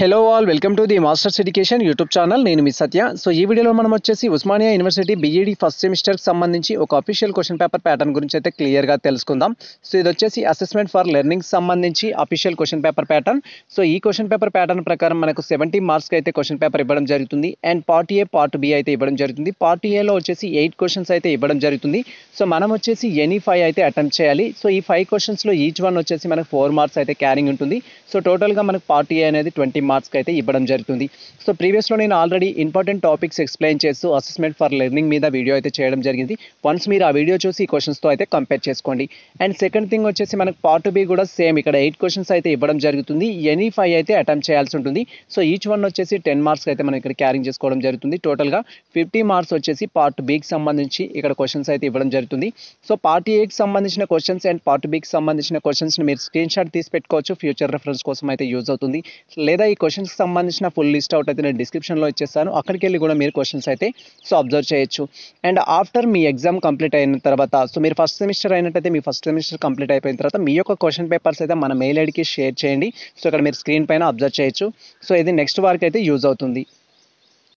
hello all welcome to the masters education YouTube channel నేను మీ Satya so ఈ వీడియోలో మనం వచ్చేసి ఉస్మానియా యూనివర్సిటీ బీఈడి ఫస్ట్ సెమిస్టర్కి సంబంధించి ఒక అఫీషియల్ క్వశ్చన్ పేపర్ ప్యాటర్న్ గురించి అయితే క్లియర్గా తెలుసుకుందాం సో ఇది వచ్చేసి అసెస్మెంట్ ఫర్ లెర్నింగ్ సంబంధించి official question paper pattern so ఈ క్వశ్చన్ పేపర్ ప్యాటర్న్ ప్రకారం మనకు సెవెంటీ మార్క్స్కి అయితే క్వశ్చన్ పేపర్ ఇవ్వడం జరుగుతుంది and part A part B అయితే ఇవ్వడం జరుగుతుంది పార్ట్ ఏలో వచ్చేసి ఎయిట్ క్వశ్చన్స్ అయితే ఇవ్వడం జరుగుతుంది సో మనం వచ్చేసి ఎనీ ఫైవ్ అయితే అటెంప్ట్ చేయాలి సో ఈ ఫైవ్ క్వశ్చన్స్లో ఈచ్ వన్ వచ్చేసి మనకు ఫోర్ మార్క్స్ అయితే క్యారింగ్ ఉంటుంది సో టోటల్గా మనకు పార్ట్ ఏ అనేది ట్వంటీ మార్క్స్కి అయితే ఇవ్వడం జరుగుతుంది సో ప్రీవియస్లో నేను ఆల్రెడీ ఇంపార్టెంట్ టాపిక్స్ ఎక్స్ప్లెయిన్ చేస్తూ అసెస్మెంట్ ఫర్ లెర్నింగ్ మీద వీడియో అయితే చేయడం జరిగింది వన్స్ మీరు ఆ వీడియో చూసి ఈ క్వశ్చన్స్తో అయితే కంపేర్ చేసుకోండి అండ్ సెకండ్ థింగ్ వచ్చేసి మనకు పార్ట్ బి కూడా సేమ్ ఇక్కడ ఎయిట్ క్వశ్చన్స్ అయితే ఇవ్వడం జరుగుతుంది ఎనీ ఫైవ్ అయితే అటెంప్ట్ చేయాల్సి ఉంటుంది సో ఈచ్ వన్ వచ్చేసి టెన్ మార్క్స్ అయితే మనం ఇక్కడ క్యారింగ్ చేసుకోవడం జరుగుతుంది టోటల్గా ఫిఫ్టీ మార్క్స్ వచ్చేసి పార్ట్ బీకి సంబంధించి ఇక్కడ క్వశ్చన్స్ అయితే ఇవ్వడం జరుగుతుంది సో పార్ట్ ఏకి సంబంధించిన క్వశ్చన్స్ అండ్ పార్ట్ బీకి సంబంధించిన క్వశ్చన్స్ని మీరు స్క్రీన్ షాట్ తీసి పెట్టుకోవచ్చు ఫ్యూచర్ రెఫరెన్స్ కోసం అయితే యూజ్ అవుతుంది లేదా ఈ క్వశ్చన్స్కి సంబంధించిన ఫుల్ లిస్ట్ అవుట్ అయితే నేను డిస్క్రిప్షన్లో ఇచ్చేస్తాను అక్కడికి వెళ్ళి కూడా మీరు క్వశ్చన్స్ అయితే సో అబ్జర్వ్ చేయొచ్చు అండ్ ఆఫ్టర్ మీ ఎగ్జామ్ కంప్లీట్ అయిన తర్వాత సో మీరు ఫస్ట్ సెమిస్టర్ అయినట్టయితే మీ ఫస్ట్ సెమిస్టర్ కంప్లీట్ అయిపోయిన తర్వాత మీ యొక్క క్వశ్చన్ పేపర్స్ అయితే మన మెయిల్ ఐడికి షేర్ చేయండి సో ఇక్కడ మీరు స్క్రీన్ పైన అబ్జర్వ్ చేయొచ్చు సో ఇది నెక్స్ట్ వారికి అయితే యూజ్ అవుతుంది